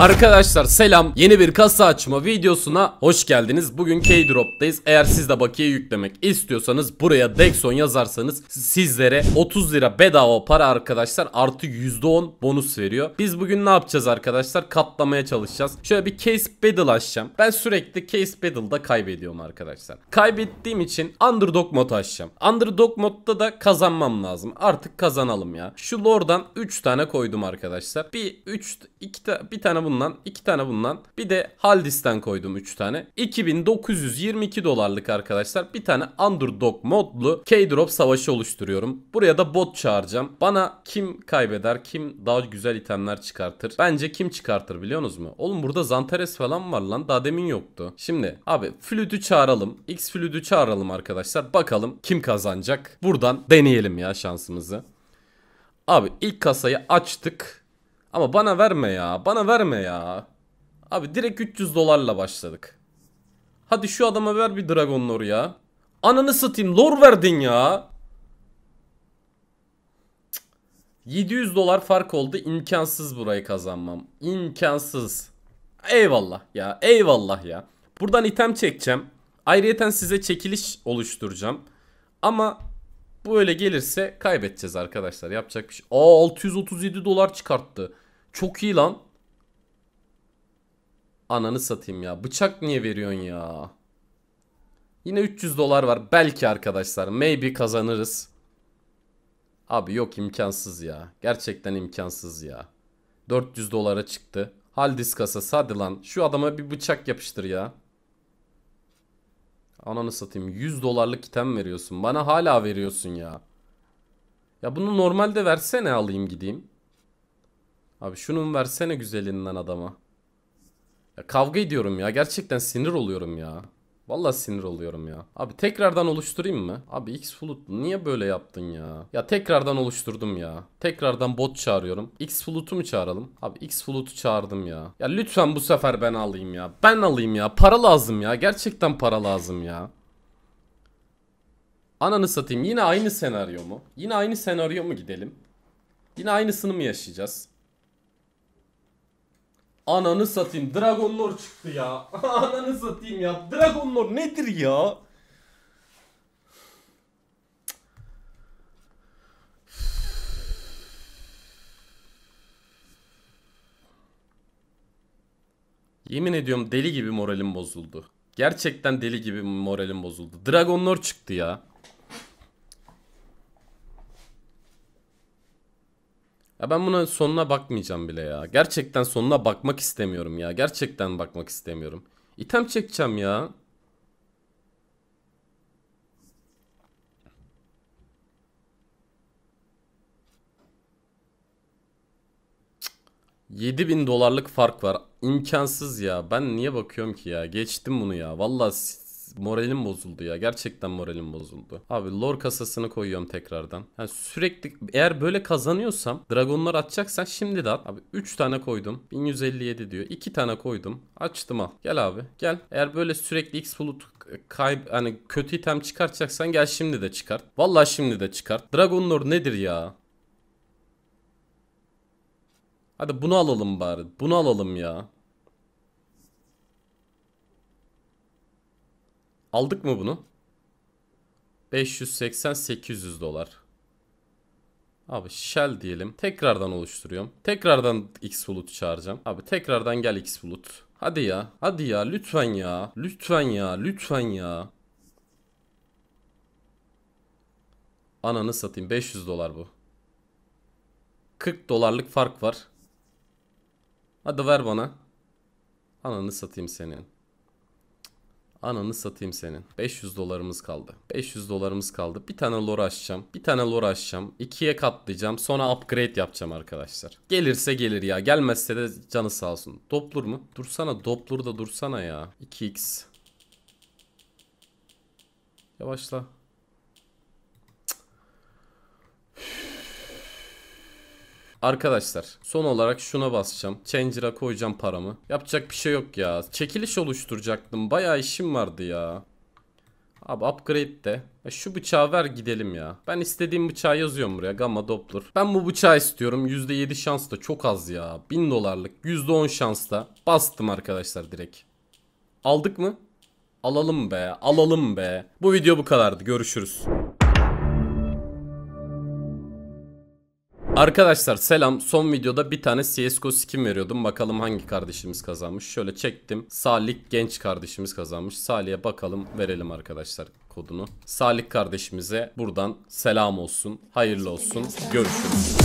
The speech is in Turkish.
Arkadaşlar selam yeni bir kasa açma videosuna hoş geldiniz. Bugün K Keydrop'tayız. Eğer siz de bakiye yüklemek istiyorsanız buraya Dexon yazarsanız sizlere 30 lira bedava para arkadaşlar artı %10 bonus veriyor. Biz bugün ne yapacağız arkadaşlar? Katlamaya çalışacağız. Şöyle bir case battle açacağım. Ben sürekli case battle'da kaybediyorum arkadaşlar. Kaybettiğim için underdog mod açacağım. Underdog modda da kazanmam lazım. Artık kazanalım ya. Şu lordan 3 tane koydum arkadaşlar. Bir 3 2 bir tane bunu bundan, 2 tane bundan. Bir de Haldis'ten koydum 3 tane. 2922 dolarlık arkadaşlar bir tane Underdog modlu K-Drop savaşı oluşturuyorum. Buraya da bot çağıracağım. Bana kim kaybeder, kim daha güzel itemler çıkartır. Bence kim çıkartır biliyorsunuz mu? Oğlum burada Zantares falan var lan. Daha demin yoktu. Şimdi abi flütü çağıralım. X flütü çağıralım arkadaşlar. Bakalım kim kazanacak. Buradan deneyelim ya şansımızı. Abi ilk kasayı açtık. Ama bana verme ya. Bana verme ya. Abi direkt 300 dolarla başladık. Hadi şu adama ver bir Dragon Lore ya. Ananı satayım lor verdin ya. 700 dolar fark oldu. İmkansız burayı kazanmam. İmkansız. Eyvallah ya. Eyvallah ya. Buradan item çekeceğim. Ayrıyeten size çekiliş oluşturacağım. Ama bu öyle gelirse kaybedeceğiz arkadaşlar. Yapacak bir şey. Aa 637 dolar çıkarttı. Çok iyi lan. Ananı satayım ya. Bıçak niye veriyorsun ya? Yine 300 dolar var. Belki arkadaşlar. Maybe kazanırız. Abi yok imkansız ya. Gerçekten imkansız ya. 400 dolara çıktı. Haldis kasası hadi lan. Şu adama bir bıçak yapıştır ya. Ananı satayım. 100 dolarlık item veriyorsun. Bana hala veriyorsun ya. Ya bunu normalde versene alayım gideyim. Abi şunun versene güzelinden adama. Ya kavga ediyorum ya. Gerçekten sinir oluyorum ya. Vallahi sinir oluyorum ya. Abi tekrardan oluşturayım mı? Abi X Flut niye böyle yaptın ya? Ya tekrardan oluşturdum ya. Tekrardan bot çağırıyorum. X Flut'u mu çağıralım? Abi X Flut'u çağırdım ya. Ya lütfen bu sefer ben alayım ya. Ben alayım ya. Para lazım ya. Gerçekten para lazım ya. Ananı satayım. Yine aynı senaryo mu? Yine aynı senaryo mu gidelim? Yine aynısını mı yaşayacağız? Ananı satayım. Dragon Lord çıktı ya. Ananı satayım ya. Dragon Lord nedir ya? Yemin ediyorum deli gibi moralim bozuldu. Gerçekten deli gibi moralim bozuldu. Dragon Lord çıktı ya. Ya ben buna sonuna bakmayacağım bile ya. Gerçekten sonuna bakmak istemiyorum ya. Gerçekten bakmak istemiyorum. İtem çekeceğim ya. Yedi bin dolarlık fark var. İmkansız ya. Ben niye bakıyorum ki ya? Geçtim bunu ya. Vallahi moralim bozuldu ya. Gerçekten moralim bozuldu. Abi lore kasasını koyuyorum tekrardan. Yani sürekli eğer böyle kazanıyorsam dragonlar atacaksan şimdi de at. Abi 3 tane koydum. 1157 diyor. 2 tane koydum. Açtım al. Gel abi. Gel. Eğer böyle sürekli X bulut e, kayb hani kötü item çıkartacaksan gel şimdi de çıkart. Vallahi şimdi de çıkart. Dragon Lord nedir ya? Hadi bunu alalım bari. Bunu alalım ya. Aldık mı bunu? 580-800 dolar. Abi shell diyelim. Tekrardan oluşturuyorum. Tekrardan X bulut çağıracağım. Abi tekrardan gel X bulut. Hadi ya. Hadi ya lütfen ya. Lütfen ya. Lütfen ya. Ananı satayım. 500 dolar bu. 40 dolarlık fark var. Hadi ver bana. Ananı satayım senin. Ananı satayım senin. 500 dolarımız kaldı. 500 dolarımız kaldı. Bir tane lore açacağım. Bir tane lore açacağım. İkiye katlayacağım. Sonra upgrade yapacağım arkadaşlar. Gelirse gelir ya. Gelmezse de canı sağ olsun. Doppler mu? Dursana Doppler da dursana ya. 2x. Yavaşla. Arkadaşlar son olarak şuna basacağım. Changer'a koyacağım paramı. Yapacak bir şey yok ya. Çekiliş oluşturacaktım. baya işim vardı ya. Abi upgrade de. Ya şu bıçağı ver gidelim ya. Ben istediğim bıçağı yazıyorum buraya. Gamma Doppler. Ben bu bıçağı istiyorum. %7 şans da çok az ya. 1000 dolarlık. %10 şansla. Bastım arkadaşlar direkt. Aldık mı? Alalım be. Alalım be. Bu video bu kadardı. Görüşürüz. Arkadaşlar selam. Son videoda bir tane CSGO skin veriyordum. Bakalım hangi kardeşimiz kazanmış. Şöyle çektim. Salih genç kardeşimiz kazanmış. Salih'e bakalım verelim arkadaşlar kodunu. Salih kardeşimize buradan selam olsun. Hayırlı olsun. Görüşürüz.